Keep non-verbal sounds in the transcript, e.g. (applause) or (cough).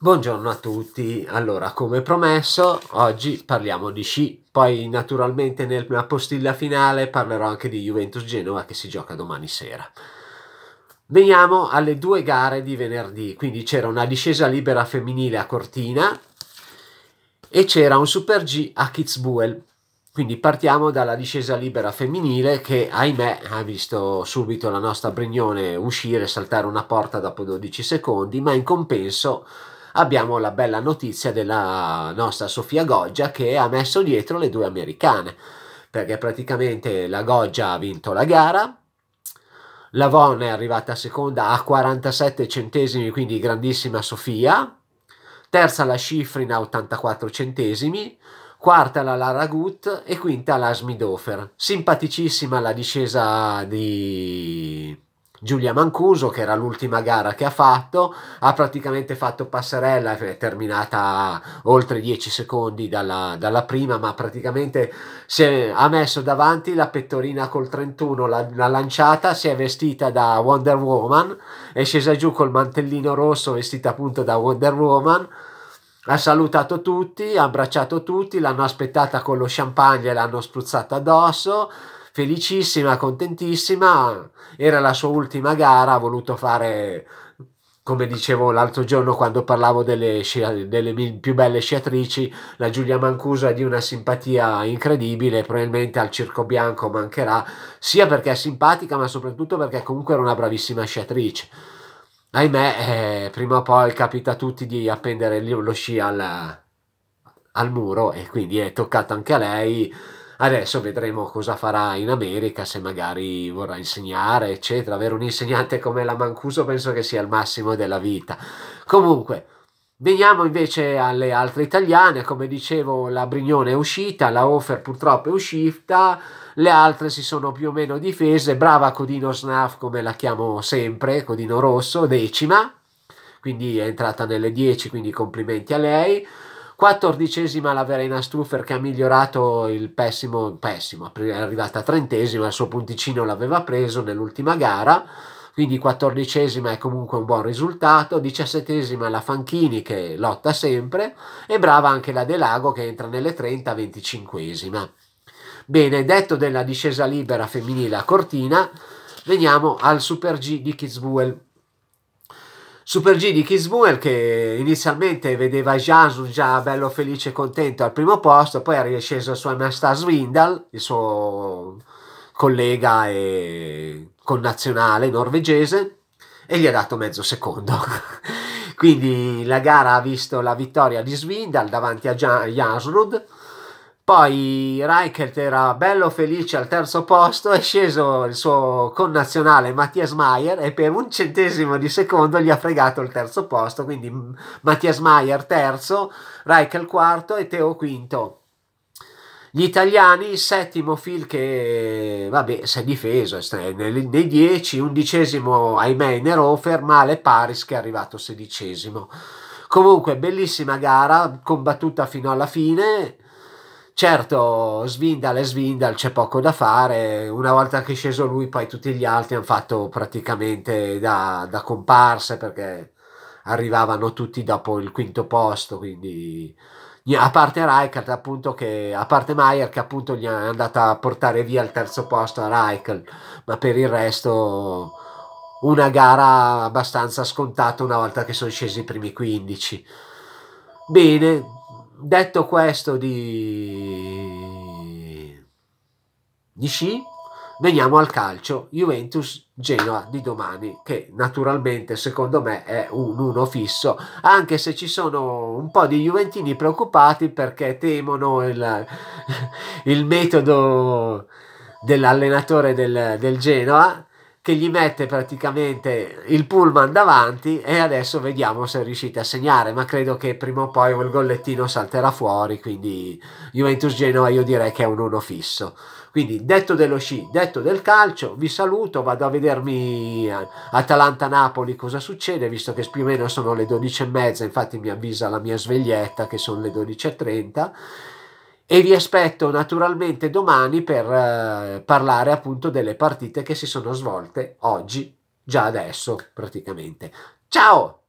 Buongiorno a tutti, allora come promesso oggi parliamo di sci, poi naturalmente nella postilla finale parlerò anche di Juventus Genova che si gioca domani sera. Veniamo alle due gare di venerdì, quindi c'era una discesa libera femminile a Cortina e c'era un Super G a Kitzbühel. Quindi partiamo dalla discesa libera femminile che ahimè ha visto subito la nostra Brignone uscire e saltare una porta dopo 12 secondi, ma in compenso abbiamo la bella notizia della nostra Sofia Goggia che ha messo dietro le due americane, perché praticamente la Goggia ha vinto la gara, la Von è arrivata seconda a 47 centesimi, quindi grandissima Sofia. Terza la Schifrin a 84 centesimi. Quarta la Lara Gut e quinta la Smidofer. Simpaticissima la discesa di Giulia Mancuso, che era l'ultima gara che ha fatto, ha praticamente fatto passerella, è terminata oltre 10 secondi dalla, dalla prima, ma praticamente si è, ha messo davanti la pettorina col 31, l'ha, l'ha lanciata, si è vestita da Wonder Woman, è scesa giù col mantellino rosso vestita appunto da Wonder Woman, ha salutato tutti, ha abbracciato tutti, l'hanno aspettata con lo champagne e l'hanno spruzzata addosso felicissima, contentissima, era la sua ultima gara, ha voluto fare, come dicevo l'altro giorno quando parlavo delle, delle più belle sciatrici, la Giulia Mancuso è di una simpatia incredibile, probabilmente al Circo Bianco mancherà, sia perché è simpatica ma soprattutto perché comunque era una bravissima sciatrice. Ahimè, eh, prima o poi capita a tutti di appendere lo sci al, al muro e quindi è toccato anche a lei Adesso vedremo cosa farà in America, se magari vorrà insegnare, eccetera. Avere un insegnante come la Mancuso penso che sia il massimo della vita. Comunque, veniamo invece alle altre italiane. Come dicevo, la Brignone è uscita, la Hofer purtroppo è uscita, le altre si sono più o meno difese. Brava Codino Snaf, come la chiamo sempre, Codino Rosso, decima. Quindi è entrata nelle 10, quindi complimenti a lei. Quattordicesima la Verena Struffer che ha migliorato il pessimo, pessimo, è arrivata a trentesima, il suo punticino l'aveva preso nell'ultima gara, quindi quattordicesima è comunque un buon risultato, diciassettesima la Fanchini che lotta sempre e brava anche la De Lago che entra nelle 30, venticinquesima. Bene, detto della discesa libera femminile a Cortina, veniamo al Super G di Kitzbühel. Super G di Kismuel che inizialmente vedeva Jansun già bello felice e contento al primo posto, poi è sceso su Amasta Swindal, il suo collega e connazionale norvegese, e gli ha dato mezzo secondo. (laughs) Quindi la gara ha visto la vittoria di Svindal davanti a Jasrud. Poi Reichert era bello felice al terzo posto, è sceso il suo connazionale Mattias Mayer e per un centesimo di secondo gli ha fregato il terzo posto, quindi Mattias Mayer terzo, Reichert quarto e Teo quinto. Gli italiani, settimo Phil che vabbè, si è difeso nei dieci, undicesimo ahimè Nerofer, male Paris che è arrivato sedicesimo. Comunque bellissima gara, combattuta fino alla fine, Certo, Svindal e Svindal c'è poco da fare, una volta che è sceso lui poi tutti gli altri hanno fatto praticamente da, da comparse perché arrivavano tutti dopo il quinto posto, quindi a parte Reichel appunto che a parte Meyer che appunto gli è andata a portare via il terzo posto a Reichel ma per il resto una gara abbastanza scontata una volta che sono scesi i primi 15 bene detto questo di, di sci, veniamo al calcio Juventus-Genoa di domani, che naturalmente secondo me è un 1 fisso, anche se ci sono un po' di juventini preoccupati perché temono il, il metodo dell'allenatore del, del Genoa che gli mette praticamente il pullman davanti e adesso vediamo se riuscite a segnare, ma credo che prima o poi il gollettino salterà fuori, quindi Juventus Genova io direi che è un uno fisso. Quindi detto dello sci, detto del calcio, vi saluto, vado a vedermi Atalanta-Napoli cosa succede, visto che più o meno sono le 12.30, infatti mi avvisa la mia sveglietta che sono le 12.30 e vi aspetto naturalmente domani per eh, parlare appunto delle partite che si sono svolte oggi, già adesso praticamente. Ciao!